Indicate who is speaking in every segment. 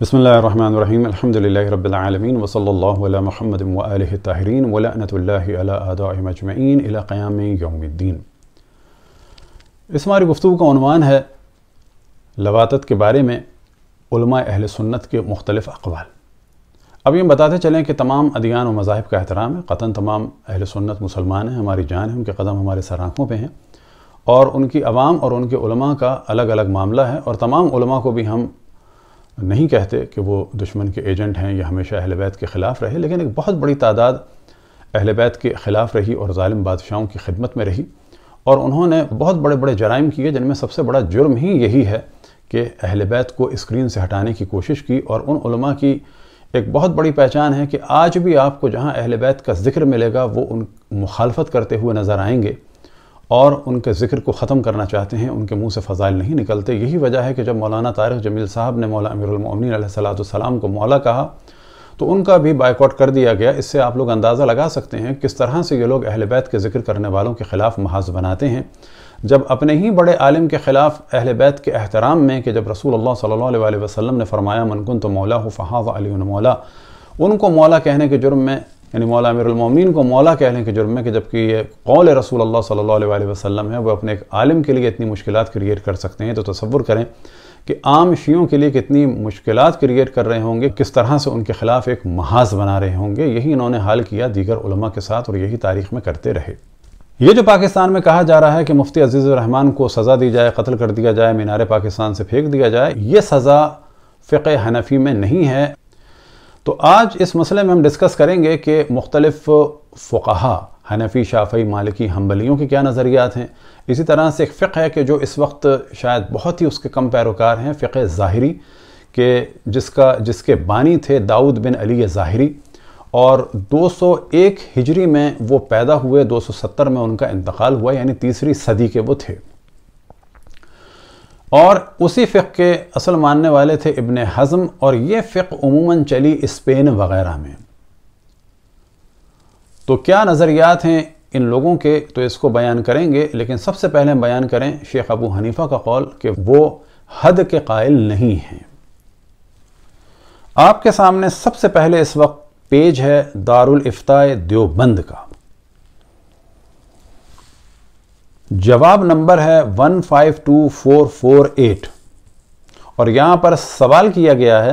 Speaker 1: बसमीम अल्हम्दुलिल्लाहि रब्बिल आलमीन वसल्लल्लाहु अला मुहम्मद व आलिहि ताहिरीन व लअनतुल्लाहि अला आदाइम अजमईन इला क़याम यौमिद्दीन इस हमारी गुफ्तु का उनवान है लवातत के बारे में उलमा अहल सुन्नत के मुख्तलिफ अकवाल अब ये बताते चलें कि तमाम अदियान व मज़ाहब का एहतराम है क़तन तमाम अहल सुन्नत मुसलमान हैं हमारी जान हैं उनके कदम हमारे सर आँखों पर हैं और उनकी आवाम और उनके उलमा का अलग अलग मामला है और तमाम उलमा को भी हम नहीं कहते कि वो दुश्मन के एजेंट हैं या हमेशा अहल बैत के ख़िलाफ़ रहे लेकिन एक बहुत बड़ी तादाद अहल बैत के ख़िलाफ़ रही और ालिम बादशाहों की खिदमत में रही और उन्होंने बहुत बड़े बड़े जराइम किए जिनमें सबसे बड़ा जुर्म ही यही है कि अहल बैत को स्क्रीन से हटाने की कोशिश की और उन की एक बहुत बड़ी पहचान है कि आज भी आपको जहाँ अहल बैत का जिक्र मिलेगा वो उन मुखालफत करते हुए नज़र आएंगे और उनके ज़िक्र को ख़त्म करना चाहते हैं उनके मुंह से फ़ज़ाइल नहीं निकलते यही वजह है कि जब मौलाना तारिक जमील साहब ने मौला अमीरमिन सलाम को मौला कहा तो उनका भी बायकॉट कर दिया गया इससे आप लोग अंदाज़ा लगा सकते हैं किस तरह से ये लोग अहल बैत के जिक्र करने वालों के ख़िलाफ़ महाज बनाते हैं जब अपने ही बड़े आलिम के ख़िलाफ़ अहल बैत के अहतराम में कि जब रसूल सल्ला वसम ने फ़रमाया मनकुन तो मौला फ़हाज़ अली मौला उनको मौला कहने के जुर्म में यानी मौला अमीरमिन को मौला कहने के जुर्म है कि जबकि ये कौल रसूल अल्लाह सल्ला वसम है वो अपने एक आलिम के लिए इतनी मुश्किल क्रिएट कर सकते हैं तो तस्वुर करें कि आम शियों के लिए कितनी मुश्किल क्रिएट कर रहे होंगे किस तरह से उनके ख़िलाफ़ एक महाज बना रहे होंगे यही इन्होंने हाल किया दीगर उलमा के साथ और यही तारीख में करते रहे ये जो पाकिस्तान में कहा जा रहा है कि मुफ्ती रहमान को सज़ा दी जाए कत्ल कर दिया जाए मीनार पाकिस्तान से फेंक दिया जाए ये सज़ा फ़िक हनफी में नहीं है तो आज इस मसले में हम डिस्कस करेंगे कि मुख्तलिफ़ फ़ुकाहा हनफी शाफी मालिकी हम्बलियों के क्या नज़रियात हैं इसी तरह से एक फ़िक है कि जो इस वक्त शायद बहुत ही उसके कम पैरोकार हैं फ़िक ज़ाहरी के जिसका जिसके बानी थे दाऊद बिन अली ज़ाहरी और 201 हिजरी में वो पैदा हुए 270 में उनका इंतकाल हुआ यानी तीसरी सदी के वो थे और उसी फ़िक के असल मानने वाले थे इबन हज़म और ये फ़िक उमूमन चली स्पेन वगैरह में तो क्या नज़रियात हैं इन लोगों के तो इसको बयान करेंगे लेकिन सबसे पहले बयान करें शेख अबू हनीफ़ा का कौल कि वो हद के कायल नहीं हैं आपके सामने सबसे पहले इस वक्त पेज है दारुल इफ्ता देवबंद का जवाब नंबर है 152448 और यहाँ पर सवाल किया गया है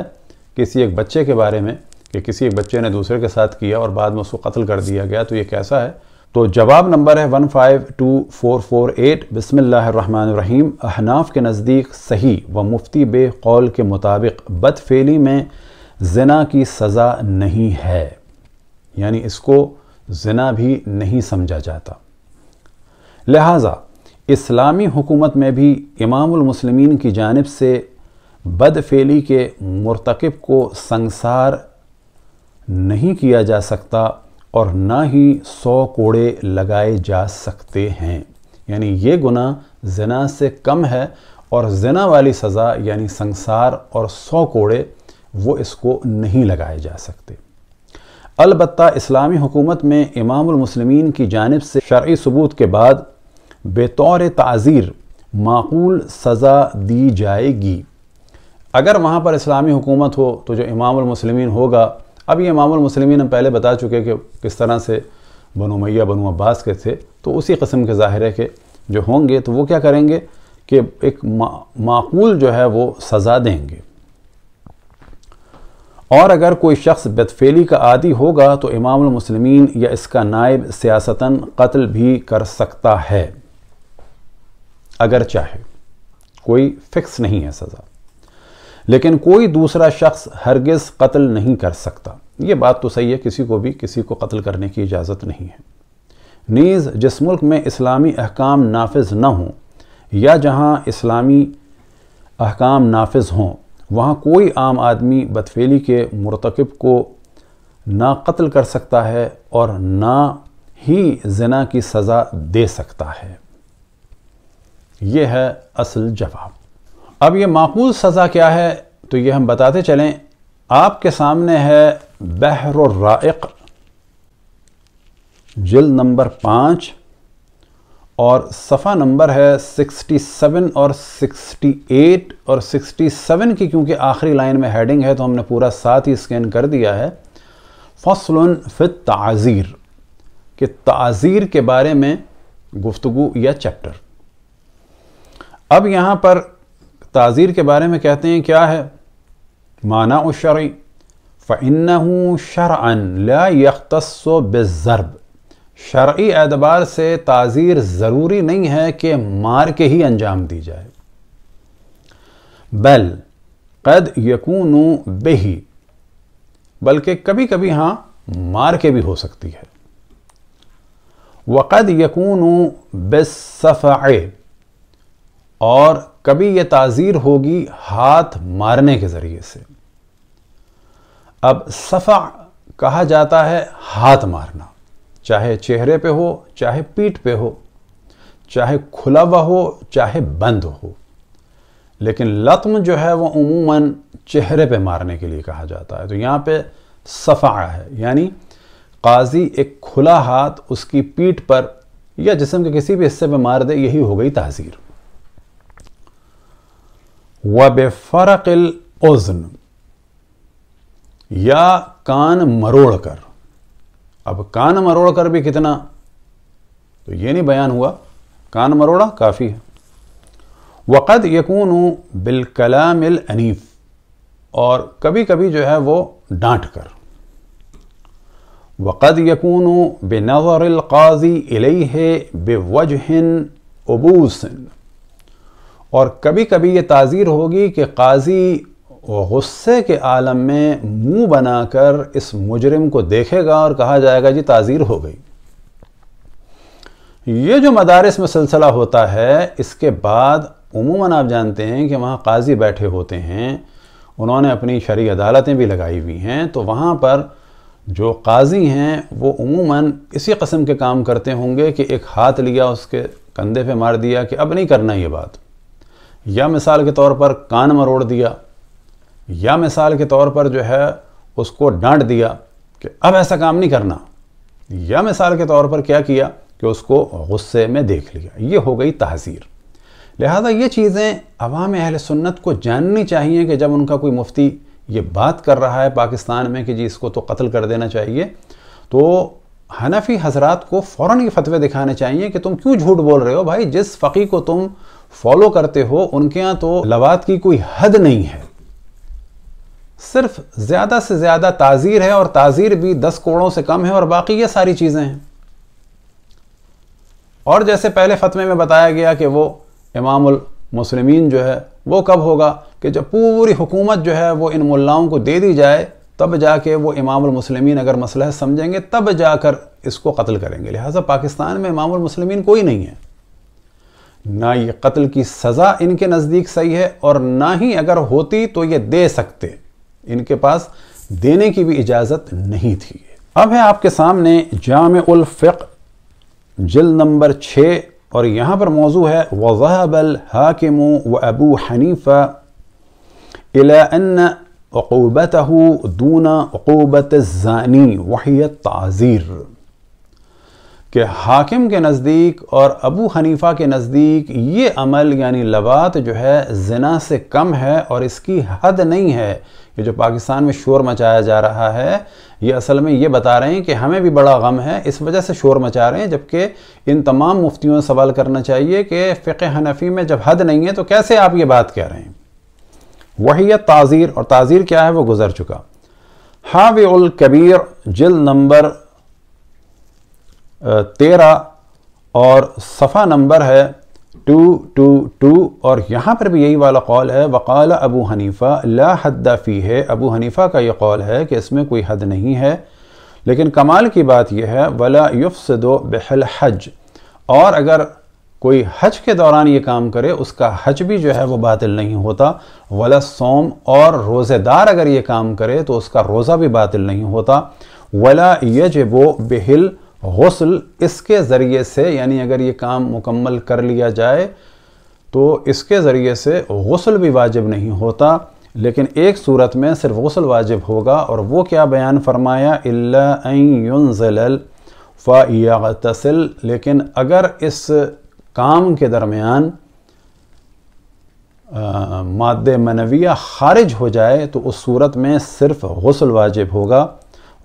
Speaker 1: किसी एक बच्चे के बारे में कि किसी एक बच्चे ने दूसरे के साथ किया और बाद में उसको कत्ल कर दिया गया तो ये कैसा है तो जवाब नंबर है 152448 बिस्मिल्लाहिर्रहमानिर्रहीम अहनाफ के नज़दीक सही व मुफ्ती बे कौल के मुताबिक बदफेली में जना की सज़ा नहीं है यानी इसको जना भी नहीं समझा जाता लिहाजा इस्लामी हुकूमत में भी इमामुलमसलमिन की जानब से बदफेली के मरतकब को संसार नहीं किया जा सकता और ना ही सौ कोड़े लगाए जा सकते हैं यानी ये गुना जना से कम है और जना वाली सज़ा यानी संसार और सौ कोड़े वो इसको नहीं लगाए जा सकते अलबत् इस्लामी हुकूमत में इमामसलमिन की जानब से शर्य सबूत के बाद बतौर ताज़ीर माकूल सज़ा दी जाएगी अगर वहाँ पर इस्लामी हुकूमत हो तो जो इमामसलमिन होगा अब ये इमामसलमिन हम पहले बता चुके कि किस तरह से बनो मैया बनो अब्बास के थे तो उसी कस्म के ज़ाहिर के जो होंगे तो वो क्या करेंगे कि एक माकूल जो है वो सज़ा देंगे और अगर कोई शख्स बदफेली का आदि होगा तो इमामसलमिन या इसका नायब सियासता कत्ल भी कर सकता है अगर चाहे कोई फिक्स नहीं है सज़ा लेकिन कोई दूसरा शख्स हरगिज़ कत्ल नहीं कर सकता ये बात तो सही है किसी को भी किसी को कत्ल करने की इजाज़त नहीं है नीज़ जिस मुल्क में इस्लामी अहकाम नाफिज न हों या जहाँ इस्लामी अहकाम नाफिज हों वहाँ कोई आम आदमी बदफेली के मरतकब को ना कत्ल कर सकता है और ना ही जना की सज़ा दे सकता है ये है असल जवाब अब ये माकूल सज़ा क्या है तो ये हम बताते चलें आपके सामने है बहर राइक जिल नंबर पाँच और सफ़ा नंबर है 67 और 68 और 67 की क्योंकि आखिरी लाइन में हेडिंग है तो हमने पूरा साथ ही स्कैन कर दिया है फसल फित ताज़ीर के ताज़ीर के बारे में गुफ्तु या चैप्टर अब यहाँ पर ताज़ीर के बारे में कहते हैं क्या है माना शर् फ़िन शर ला यख्तस्व बेज़रब शर्य एतबार से ताज़ीर ज़रूरी नहीं है कि मार के ही अंजाम दी जाए बल कद यकून बेही बल्कि कभी कभी हाँ मार के भी हो सकती है वक़द यकून बेसफ़ और कभी यह ताज़ीर होगी हाथ मारने के ज़रिए से अब सफ़ा कहा जाता है हाथ मारना चाहे चेहरे पे हो चाहे पीठ पे हो चाहे खुला हुआ हो चाहे बंद हो लेकिन लत्म जो है वह उमूमन चेहरे पे मारने के लिए कहा जाता है तो यहाँ पे सफ़ा है यानी काजी एक खुला हाथ उसकी पीठ पर या जिसम के किसी भी हिस्से पर मार दे यही हो गई तहजीर व फ़रकिल उज़न या कान मरोड़ कर अब कान मरोड़ कर भी कितना तो ये नहीं बयान हुआ कान मरोड़ा काफ़ी है वक़द यकून बिलकलामिल अनीफ और कभी कभी जो है वो डांट कर वक़द यकून बे है बे बेवजहन अबूसन और कभी कभी ये ताज़ीर होगी कि काजी गुस्से के आलम में मुंह बनाकर इस मुजरिम को देखेगा और कहा जाएगा जी ताज़ीर हो गई ये जो मदारस में सिलसिला होता है इसके बाद उमूमन आप जानते हैं कि वहाँ काजी बैठे होते हैं उन्होंने अपनी शरी अदालतें भी लगाई हुई हैं तो वहाँ पर जो काजी हैं वो उमूमन इसी कस्म के काम करते होंगे कि एक हाथ लिया उसके कंधे पे मार दिया कि अब नहीं करना ये बात या मिसाल के तौर पर कान मरोड़ दिया या मिसाल के तौर पर जो है उसको डांट दिया कि अब ऐसा काम नहीं करना या मिसाल के तौर पर क्या किया कि उसको गुस्से में देख लिया ये हो गई तहसीर लिहाजा ये चीज़ें अवाम अहल सुन्नत को जाननी चाहिए कि जब उनका कोई मुफ्ती ये बात कर रहा है पाकिस्तान में कि जी इसको तो कत्ल कर देना चाहिए तो हनफी हजरात को फ़ौर ये फतवे दिखाने चाहिए कि तुम क्यों झूठ बोल रहे हो भाई जिस फ़कीह को तुम फॉलो करते हो उनके यहाँ तो लवात की कोई हद नहीं है सिर्फ ज़्यादा से ज़्यादा ताज़ीर है और ताज़ीर भी दस कोड़ों से कम है और बाकी ये सारी चीज़ें हैं और जैसे पहले फतवे में बताया गया कि वो इमामुल मुसलमीन जो है वो कब होगा कि जब पूरी हुकूमत जो है वो इन मुल्लाओं को दे दी जाए तब जाके वो इमामुल मुसलमीन अगर मसला समझेंगे तब जाकर इसको कत्ल करेंगे लिहाजा पाकिस्तान में इमामुल मुसलमिन कोई नहीं है ना ये कत्ल की सज़ा इनके नज़दीक सही है और ना ही अगर होती तो ये दे सकते इनके पास देने की भी इजाज़त नहीं थी अब है आपके सामने जाम उलफ़िक जिल नंबर छः और यहाँ पर मौजू है वज़हबल हाकिम व अबू हनीफ़ा इलाबत अकूबत दूना अकूबत ज़ानी वही ताज़ीर कि हाकिम के नज़दीक और अबू हनीफा के नज़दीक ये अमल यानी लबात जो है जना से कम है और इसकी हद नहीं है ये जो पाकिस्तान में शोर मचाया जा रहा है ये असल में ये बता रहे हैं कि हमें भी बड़ा गम है इस वजह से शोर मचा रहे हैं जबकि इन तमाम मुफ्तियों से सवाल करना चाहिए कि फ़िक हनफी में जब हद नहीं है तो कैसे आप ये बात कह रहे हैं वही है ताज़ीर और ताज़ीर क्या है वो गुज़र चुका उल कबीर जिल नंबर तेरह और सफ़ा नंबर है टू टू टू और यहाँ पर भी यही वाला कौल है वक़ाल अबू हनीफ़ा ला हद फ़ी है अबू हनीफ़ा का ये कौल है कि इसमें कोई हद नहीं है लेकिन कमाल की बात यह है वला से दो बहल हज और अगर कोई हज के दौरान ये काम करे उसका हज भी जो है वो बातिल नहीं होता वला सोम और रोज़ेदार अगर ये काम करे तो उसका रोज़ा भी बातिल नहीं होता वला यज वो बहल गसल इसके ज़रिए से यानी अगर ये काम मुकम्मल कर लिया जाए तो इसके ज़रिए से गसल भी वाजिब नहीं होता लेकिन एक सूरत में सिर्फ गसल वाजिब होगा और वो क्या बयान फरमाया इलाजल लेकिन अगर इस काम के दरमियान माद मनविया खारिज हो जाए तो उस सूरत में सिर्फ गसल वाजिब होगा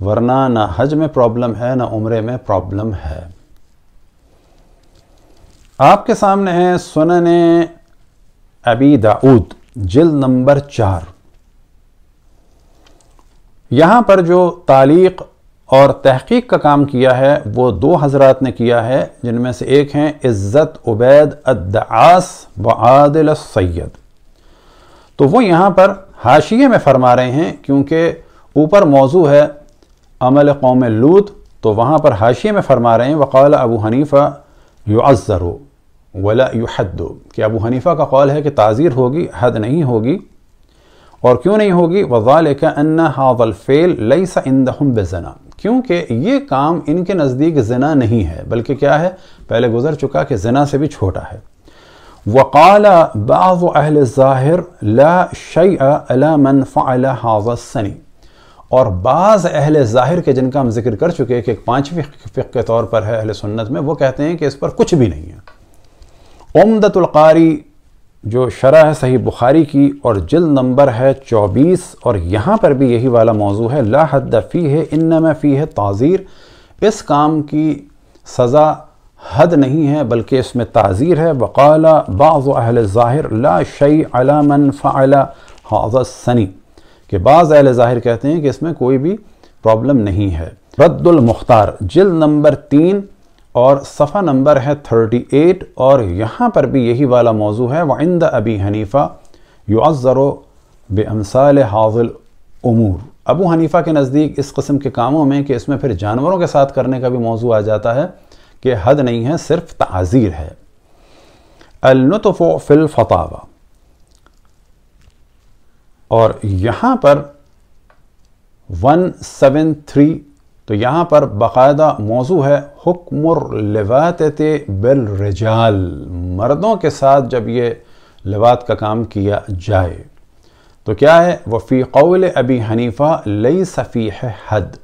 Speaker 1: वरना ना हज में प्रॉब्लम है ना उम्र में प्रॉब्लम है आपके सामने है सुनन अबी दाऊद जिल नंबर चार यहां पर जो तालीक और तहकीक का काम किया है वो दो हजरात ने किया है जिनमें से एक हैं इज़्ज़त उबैद अद्दास व आदिल सैद तो वो यहां पर हाशिए में फरमा रहे हैं क्योंकि ऊपर मौजू है अमल कौम लूत तो वहाँ पर हाशिए में फरमा रहे हैं वक़ाल अबू हनीफ़ा हो वला दो कि अबू हनीफ़ा का कौल है कि ताज़ीर होगी हद नहीं होगी और क्यों नहीं होगी वज़ाल का अन्ना हावलफ़ेल लई सा बेजना क्योंकि ये काम इनके नज़दीक जना नहीं है बल्कि क्या है पहले गुजर चुका कि जना से भी छोटा है वक़ाल बाज़ अहल ज़ाहिर ला शई अला मन फ़ाला हावसनी और बाज़ अहल ज़ाहिर के जिनका हम जिक्र कर चुके हैं कि एक पाँचवीं फ़िक के तौर पर है अहल सुन्नत में वो कहते हैं कि इस पर कुछ भी नहीं है उमदतुल्कारी जो शरह है सही बुखारी की और जिल्द नंबर है चौबीस और यहाँ पर भी यही वाला मौजू है ला हद फ़ी है इन फ़ी है ताज़ीर इस काम की सज़ा हद नहीं है बल्कि इसमें ताज़ीर है वकाला बाज़ अहल ज़ाहिर ला शई अला मन फ़ाला हाज सनी कि बाज़ अहल ज़ाहिर कहते हैं कि इसमें कोई भी प्रॉब्लम नहीं है रद्दुलमुख्तार जिल्द नंबर तीन और सफ़ा नंबर है थर्टी एट और यहाँ पर भी यही वाला मौजू है वाइंद अबी हनीफ़ा युज़रो बेमसाल हाजिल उमूर अबू हनीफ़ा के नज़दीक इस कस्म के कामों में कि इसमें फिर जानवरों के साथ करने का भी मौजू आ जाता है कि हद नहीं है सिर्फ ताज़ीर है अलतफ़ो फ़िल फ़तावा और यहाँ पर 173 तो यहाँ पर बाकायदा मौजू है हुक्मर लिवात बिल रिजाल मर्दों के साथ जब ये लिवात का काम किया जाए तो क्या है वफ़ी कौल अबी हनीफ़ा लई सफ़ी है हद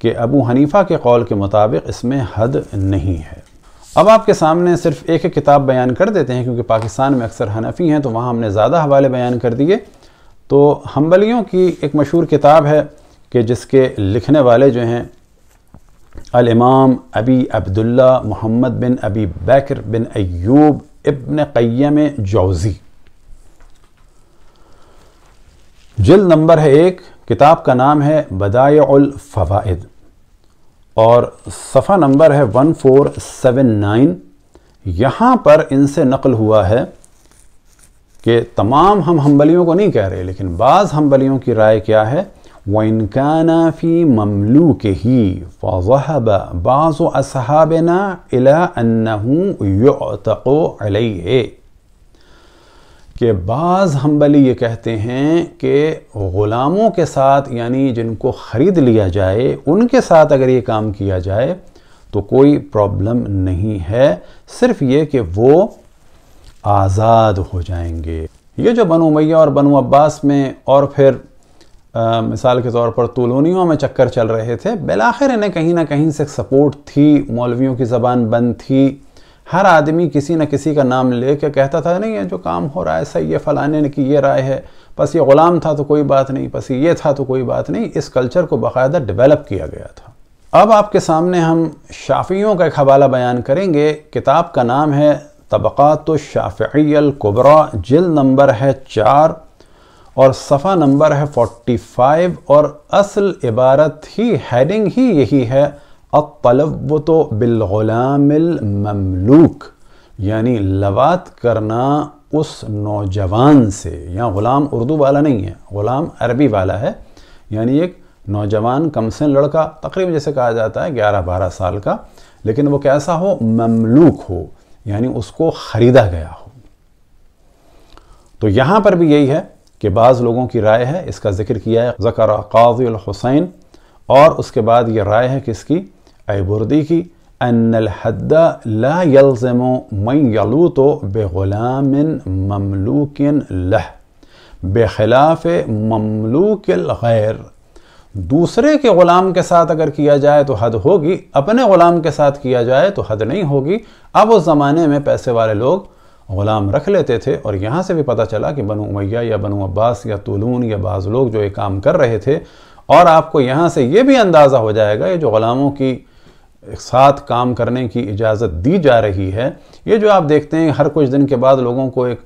Speaker 1: कि अबू हनीफ़ा के कौल के मुताबिक इसमें हद नहीं है अब आपके सामने सिर्फ एक एक किताब बयान कर देते हैं क्योंकि पाकिस्तान में अक्सर हनफी हैं तो वहाँ हमने ज़्यादा हवाले बयान कर दिए तो हम्बलियों की एक मशहूर किताब है कि जिसके लिखने वाले जो हैं अलमाम अबी अब्दुल्ला मोहम्मद बिन अबी बकर बिन अयूब इब्न कैम जौज़ी जल्द नंबर है एक किताब का नाम है बदायफ़वाद और सफ़ा नंबर है वन फोर सेवन नाइन यहाँ पर इनसे नकल हुआ है कि तमाम हम हम्बलियों को नहीं कह रहे लेकिन बाज़ हम्बलियों की राय क्या है व इनकाना फ़ी ममलू के ही फ़हब बाज़ असहाबना अलातक़लह कि बाज़ हम्बली ये कहते हैं कि ग़ुलामों के साथ यानी जिनको ख़रीद लिया जाए उनके साथ अगर ये काम किया जाए तो कोई प्रॉब्लम नहीं है सिर्फ़ ये कि वो आज़ाद हो जाएंगे ये जो बनु मैया और बनु अब्बास में और फिर आ, मिसाल के तौर पर तुलोनियों में चक्कर चल रहे थे बिलाखिर इन्हें कहीं ना कहीं से सपोर्ट थी मौलवियों की ज़बान बंद थी हर आदमी किसी न किसी का नाम ले कर कहता था नहीं ये जो काम हो रहा है सही है फ़लाने की ये राय है बस ये ग़ुलाम था तो कोई बात नहीं बस ये था तो कोई बात नहीं इस कल्चर को बाकायदा डेवलप किया गया था अब आपके सामने हम शाफियों का एक हवाला बयान करेंगे किताब का नाम है तबक़ात शाफ़ियलकुबरा जिल नंबर है चार और सफ़ा नंबर है फोटी फ़ाइव और असल इबारत ही हेडिंग ही यही है अतलवत बिलग़ुलामिलमलूक यानी लवात करना उस नौजवान से या ग़ुलाम उर्दू वाला नहीं है ग़ुलाम अरबी वाला है यानी एक नौजवान कम से लड़का तकरीबन जैसे कहा जाता है 11-12 साल का लेकिन वो कैसा हो ममलूक हो यानी उसको ख़रीदा गया हो तो यहां पर भी यही है कि बाज़ लोगों की राय है इसका जिक्र किया है ज़कर काजुल हुसैन और उसके बाद यह राय है किसकी ऐबुर्दी की अनहद्दा ला यलज़म मई यलू तो बेग़ुलाम ममलूकिन लह बेखिलाफ़ ममलूक गैर दूसरे के ग़ुलाम के साथ अगर किया जाए तो हद होगी अपने ग़ुलाम के साथ किया जाए तो हद नहीं होगी अब उस ज़माने में पैसे वाले लोग ग़ुलाम रख लेते थे और यहाँ से भी पता चला कि बनु उमैया या बनु अब्बास या तुलून या बाज़ लोग जो ये काम कर रहे थे और आपको यहाँ से ये भी अंदाज़ा हो जाएगा ये जो ग़ुलामों की साथ काम करने की इजाज़त दी जा रही है ये जो आप देखते हैं हर कुछ दिन के बाद लोगों को एक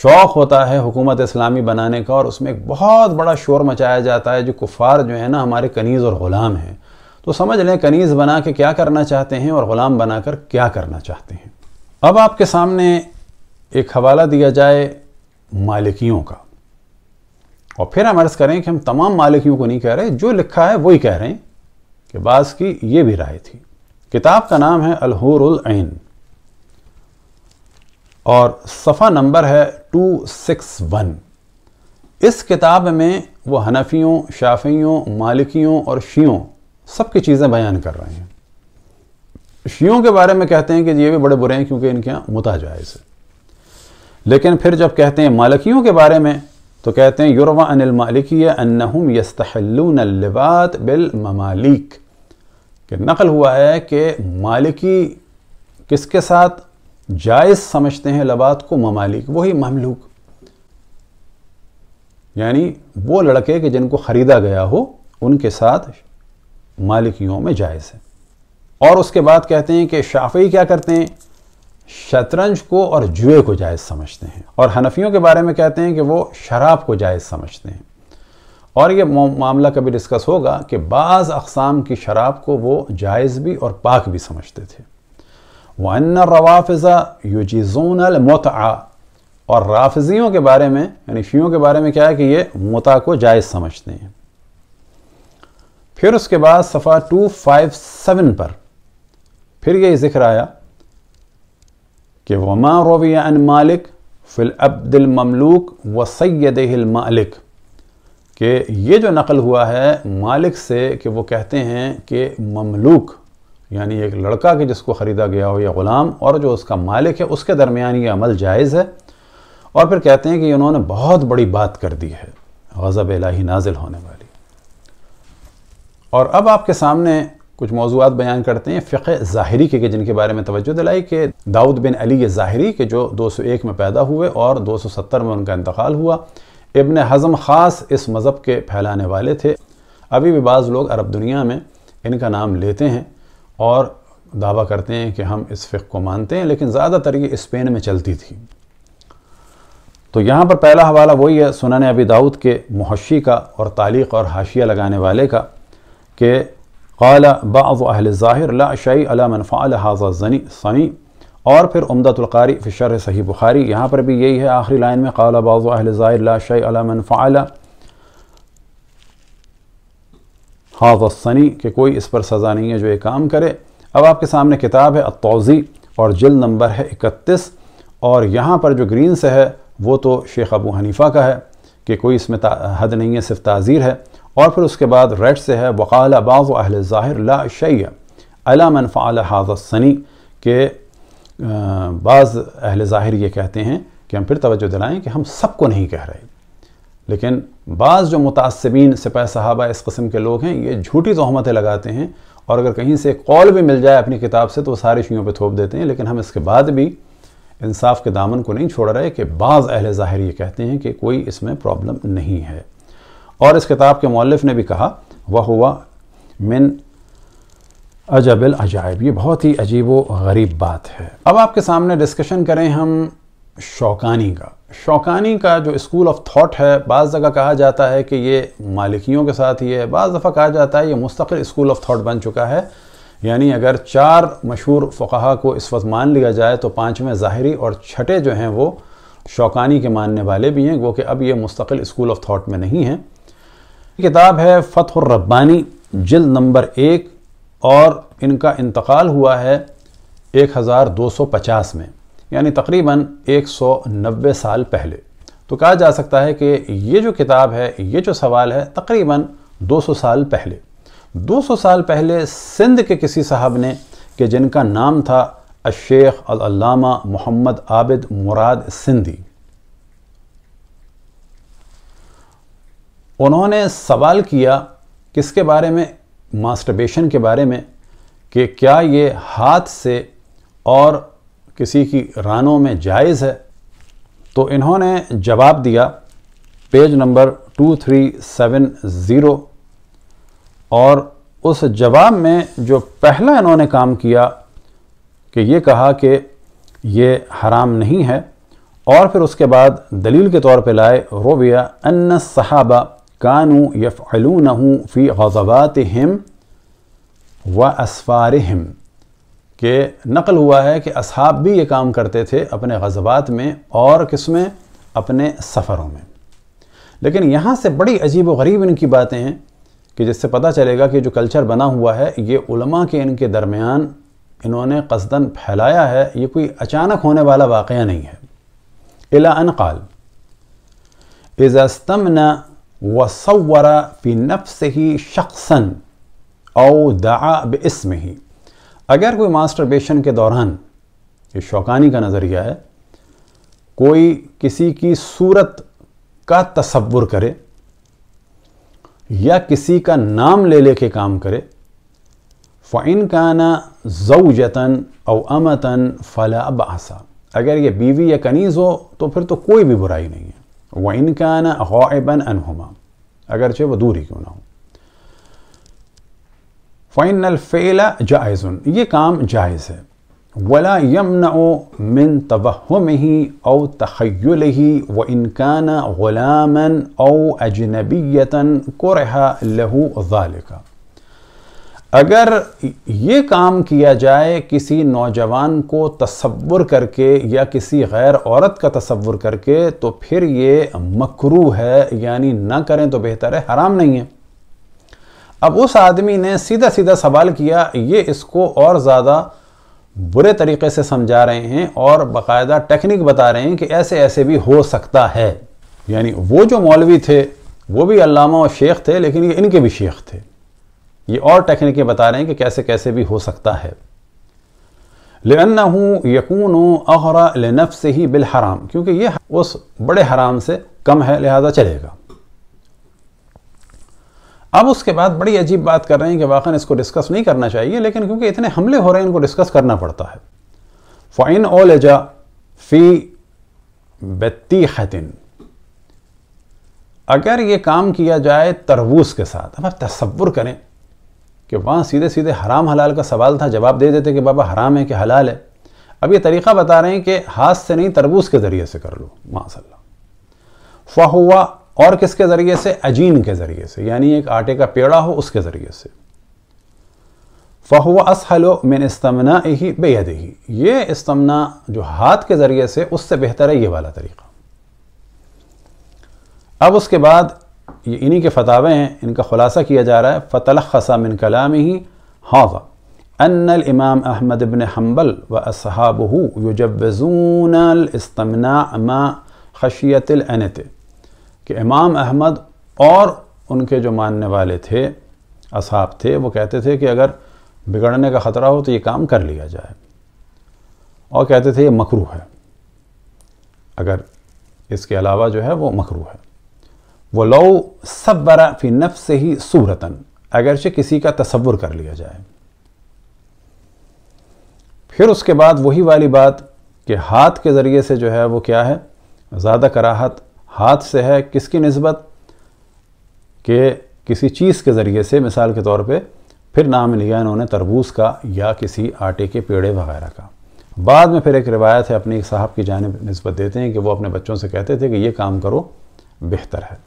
Speaker 1: शौक़ होता है हुकूमत इस्लामी बनाने का और उसमें एक बहुत बड़ा शोर मचाया जाता है जो कुफ़ार जो है ना हमारे कनीज़ और ग़ुलाम हैं तो समझ लें कनीज़ बना के क्या करना चाहते हैं और ग़ुलाम बनाकर क्या करना चाहते हैं अब आपके सामने एक हवाला दिया जाए मालिकियों का और फिर हम अर्ज़ करें कि हम तमाम मालिकियों को नहीं कह रहे जो लिखा है वही कह रहे हैं कि बास की ये भी राय थी किताब का नाम है अलहूरुल ऐन और सफ़ा नंबर है टू सिक्स वन इस किताब में वो हनफियों शाफियों मालिकियों और शियों सब की चीज़ें बयान कर रहे हैं शियों के बारे में कहते हैं कि ये भी बड़े बुरे हैं क्योंकि इनके यहाँ मुताजायज है लेकिन फिर जब कहते हैं मालिकियों के बारे में तो कहते हैं युरवा अनिल मालिकी अन्नहुम यस्तहलून लिबात बिल ममालिक नकल हुआ है कि मालिकी किसके साथ जायज़ समझते हैं लबात को ममालिक वही ममलूक यानी वो लड़के के जिनको ख़रीदा गया हो उनके साथ मालिकियों में जायज़ है और उसके बाद कहते हैं कि शाफी क्या करते हैं शतरंज को और जुए को जायज़ समझते हैं और हनफियों के बारे में कहते हैं कि वो शराब को जायज़ समझते हैं और ये मामला कभी डिस्कस होगा कि बाज़ अकसाम की शराब को वो जायज़ भी और पाक भी समझते थे वन रवाफिज़ा यूजिज़ून अलमता और राफिजियों के बारे में यानी शियों के बारे में क्या है कि ये मुता को जायज़ समझते हैं फिर उसके बाद सफ़ा टू फाइव सेवन पर फिर ये जिक्र आया कि वमा रविया अन मालिक फिल अब्दिल ममलूक व सैद मालिक कि ये जो नकल हुआ है मालिक से कि वो कहते हैं कि ममलूक यानी एक लड़का के जिसको ख़रीदा गया हो या ग़ुलाम और जो उसका मालिक है उसके दरमियान ये अमल जायज़ है और फिर कहते हैं कि इन्होंने बहुत बड़ी बात कर दी है गज़ब इलाही नाजिल होने वाली और अब आपके सामने कुछ मौजूद बयान करते हैं फ़िक़ ज़ाहरी के, के जिनके बारे में तवज्जो दिलाई कि दाऊद बिन अली ज़ाहरी के जो 201 में पैदा हुए और 270 में उनका इंतकाल हुआ इबन हज़म ख़ास इस मज़हब के फैलाने वाले थे अभी भी बाज़ लोग अरब दुनिया में इनका नाम लेते हैं और दावा करते हैं कि हम इस फ़िक को मानते हैं लेकिन ज़्यादातर ये स्पेन में चलती थी तो यहाँ पर पहला हवाला वही है सुनान अबी दाऊद के महशी का और तालीक़ और हाशिया लगाने वाले का कि कल बाहल ज़ाहिर ला शाही अला हाजा जनी सनी और फिर उमदतुल्कारी फ़िशर सही बुखारी यहाँ पर भी यही है आखिरी लाइन में कल बाज़ाहिर ला शाही अला सनी कि कोई इस पर सज़ा नहीं है जो ये काम करे अब आपके सामने किताब है अतौज़ी और जल नंबर है इकतीस और यहाँ पर जो ग्रीन से है वो तो शेख अबू हनीफ़ा का है कि कोई इसमें हद नहीं है सिर्फ ताज़ीर है और फिर उसके बाद रेड से है वक़ाल बाज़ अहल ज़ाहिर ला शैय अला मन फ़ाल के बाज़ अहल ज़ाहिर ये कहते हैं कि हम फिर तवज्जो दिलाएँ कि हम सबको नहीं कह रहे लेकिन बाज़ जो मुतासबीन सिपा साहबा इस कस्म के लोग हैं ये झूठी तोहमतें लगाते हैं और अगर कहीं से कॉल भी मिल जाए अपनी किताब से तो सारे शियों पर थोप देते हैं लेकिन हम इसके बाद भी इंसाफ के दामन को नहीं छोड़ रहे कि बाज़ अहल ज़ाहिर ये कहते हैं कि कोई इसमें प्रॉब्लम नहीं है और इस किताब के मौलफ ने भी कहा वह हुआ मिन अजबल अजायब ये बहुत ही अजीब व गरीब बात है अब आपके सामने डिस्कशन करें हम शौकानी का शौकानी का जो स्कूल ऑफ थाट है बाज़ जगह कहा जाता है कि ये मालिकियों के साथ ही है बाज़ दफ़ा कहा जाता है ये मुस्तकिल स्कूल ऑफ थाट बन चुका है यानी अगर चार मशहूर फ़ुकाहा को इस वक्त मान लिया जाए तो पाँचवें ज़ाहरी और छठे जो हैं वो शौकानी के मानने वाले भी हैं वो कि अब ये मुस्तकिल स्कूल ऑफ थाट में नहीं है किताब है फ़तह रब्बानी जिल्द नंबर एक और इनका इंतकाल हुआ है पचास में यानी तकरीबन 190 साल पहले तो कहा जा सकता है कि ये जो किताब है ये जो सवाल है तकरीबन 200 साल पहले 200 साल पहले सिंध के किसी साहब ने कि जिनका नाम था अशेख अल्लामा मोहम्मद आबिद मुराद सिंधी उन्होंने सवाल किया किसके बारे में मास्टरबेशन के बारे में कि क्या ये हाथ से और किसी की रानों में जायज़ है तो इन्होंने जवाब दिया पेज नंबर 2370 और उस जवाब में जो पहला इन्होंने काम किया कि ये कहा कि ये हराम नहीं है और फिर उसके बाद दलील के तौर पे लाए रोबिया अन सहाबा कानू नहू फ़ी गज़बात हिम व असफ़ार हिम कि नकल हुआ है कि असहाब भी ये काम करते थे अपने गजबात में और किस में अपने सफ़रों में लेकिन यहाँ से बड़ी अजीब व गरीब इनकी बातें हैं कि जिससे पता चलेगा कि जो कल्चर बना हुआ है ये उलमा के इनके दरमियान इन्होंने कसदन फैलाया है ये कोई अचानक होने वाला वाक़ नहीं है इला अनकाल न वसवरा फ़ी नफ्स ही शख्सन औ दा बस्म ही अगर कोई मास्टरबेशन के दौरान ये शौकानी का नज़रिया है कोई किसी की सूरत का तस्वुर करे या किसी का नाम ले लेके काम करे फ़ैन काना जतन और अमतन फला आसा अगर ये बीवी या कनीज़ हो तो फिर तो कोई भी बुराई नहीं है व इन काना गबन अनहुमा अगरचे वह दूरी क्यों ना हो फ़ाइनल फ़ेला जायज़ुन ये काम जायज़ है वला यमन मिन तवह में ही औ तखयल ही व इनकान ग़ुलामन औ को रहा लहू ज़ालिका अगर ये काम किया जाए किसी नौजवान को तस्वुर करके या किसी गैर औरत का तस्वुर करके तो फिर ये मकरू है यानी ना करें तो बेहतर है हराम नहीं है अब उस आदमी ने सीधा सीधा सवाल किया ये इसको और ज़्यादा बुरे तरीके से समझा रहे हैं और बाकायदा टेक्निक बता रहे हैं कि ऐसे ऐसे भी हो सकता है यानी वो जो मौलवी थे वो भी अलामा और शेख थे लेकिन ये इनके भी शेख थे ये और टेक्निकें बता रहे हैं कि कैसे कैसे भी हो सकता है लेना यकून अहरा लेनफ से ही बिल हराम क्योंकि ये उस बड़े हराम से कम है लिहाजा चलेगा अब उसके बाद बड़ी अजीब बात कर रहे हैं कि वाकन इसको डिस्कस नहीं करना चाहिए लेकिन क्योंकि इतने हमले हो रहे हैं इनको डिस्कस करना पड़ता है फ़ाइन एजा फ़ी बत्ती हतिन अगर ये काम किया जाए तरबूज के साथ अब आप तस्वुर करें कि वहाँ सीधे सीधे हराम हलाल का सवाल था जवाब दे देते कि बाबा हराम है कि हलाल है अब ये तरीक़ा बता रहे हैं कि हाथ से नहीं तरबूज के ज़रिए से कर लो माशा फ़हुआ और किसके ज़रिए से अजीन के ज़रिए से यानी एक आटे का पेड़ा हो उसके ज़रिए से फ़हुआ असहलो मैन इस्तमना ही बेहद ही ये इस्तमना जो हाथ के ज़रिए से उससे बेहतर है ये वाला तरीक़ा अब उसके बाद ये इन्हीं के फतावे हैं इनका खुलासा किया जा रहा है फ़तल खसा मिन कलाम ही हाजा अन इमाम अहमद इबन हम्बल व जब युजवजून इस्तमना अमा खशियत अनत कि इमाम अहमद और उनके जो मानने वाले थे असाब थे वो कहते थे कि अगर बिगड़ने का ख़तरा हो तो ये काम कर लिया जाए और कहते थे ये मकरू है अगर इसके अलावा जो है वो मकरू है वो लौ सब बरा फी नफ से ही सूरतन अगरचे किसी का तस्वुर कर लिया जाए फिर उसके बाद वही वाली बात कि हाथ के ज़रिए से जो है वो क्या है ज़्यादा कराहत हाथ से है किसकी नस्बत के किसी चीज़ के ज़रिए से मिसाल के तौर पे फिर नाम लिया इन्होंने तरबूज का या किसी आटे के पेड़े वगैरह का बाद में फिर एक रिवायत है अपने एक साहब की जानब नस्बत देते हैं कि वो अपने बच्चों से कहते थे कि ये काम करो बेहतर है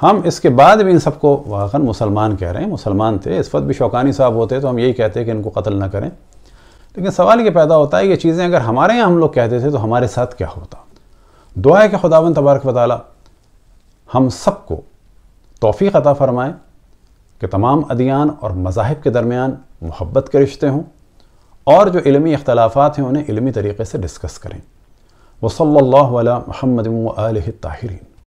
Speaker 1: हम इसके बाद भी इन सबको वाकन मुसलमान कह रहे हैं मुसलमान थे इस वक्त भी शौकानी साहब होते तो हम यही कहते कि इनको कत्ल ना करें लेकिन सवाल ये पैदा होता है ये चीज़ें अगर हमारे यहाँ हम लोग कहते थे तो हमारे साथ क्या होता दुआ है कि खुदावन तबारक वाली हम सबको तोफ़ी अदा फ़रमाएँ कि तमाम अदियान और मजाहब के दरमियान मोहब्बत के रिश्ते हों और जो इलमी अख्तलाफा हैं उन्हें इलमी तरीके से डिस्कस करें सल्ला महमद ताहरीन